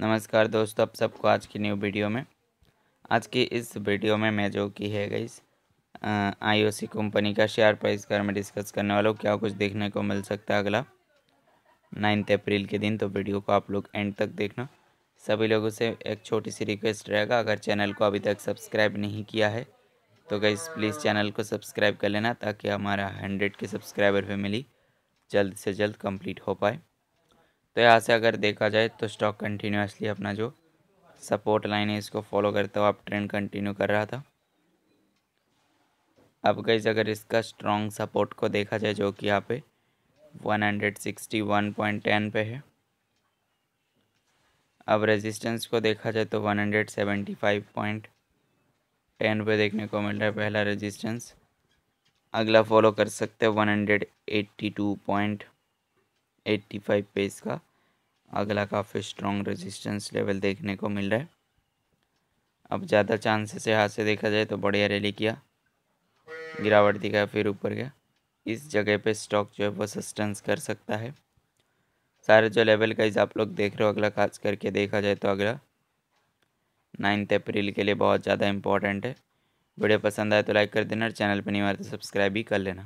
नमस्कार दोस्तों आप सबको आज की न्यू वीडियो में आज की इस वीडियो में मैं जो की है गई आईओसी कंपनी का शेयर प्राइस बारे मैं डिस्कस करने वाला हूँ क्या कुछ देखने को मिल सकता है अगला नाइन्थ अप्रैल के दिन तो वीडियो को आप लोग एंड तक देखना सभी लोगों से एक छोटी सी रिक्वेस्ट रहेगा अगर चैनल को अभी तक सब्सक्राइब नहीं किया है तो गई प्लीज़ चैनल को सब्सक्राइब कर लेना ताकि हमारा हंड्रेड के सब्सक्राइबर फैमिली जल्द से जल्द कंप्लीट हो पाए तो यहाँ से अगर देखा जाए तो स्टॉक कंटिन्यूसली अपना जो सपोर्ट लाइन है इसको फॉलो करता हुआ आप ट्रेंड कंटिन्यू कर रहा था अब गई अगर इसका स्ट्रॉन्ग सपोर्ट को देखा जाए जो कि यहाँ पे 161.10 पे है अब रेजिस्टेंस को देखा जाए तो 175.10 पे देखने को मिल रहा है पहला रेजिस्टेंस अगला फॉलो कर सकते हैं 182. एट्टी फाइव पे इसका अगला काफ़ी स्ट्रॉन्ग रेजिस्टेंस लेवल देखने को मिल रहा है अब ज़्यादा चांसेस यहाँ से देखा जाए तो बढ़िया रैली किया गिरावट दिखाया फिर ऊपर गया इस जगह पे स्टॉक जो है वो सस्टेंस कर सकता है सारे जो लेवल का आप लोग देख रहे हो अगला खास करके देखा जाए तो अगला नाइन्थ अप्रैल के लिए बहुत ज़्यादा इंपॉर्टेंट है वीडियो पसंद आए तो लाइक कर देना और चैनल पर नहीं मारते सब्सक्राइब भी कर लेना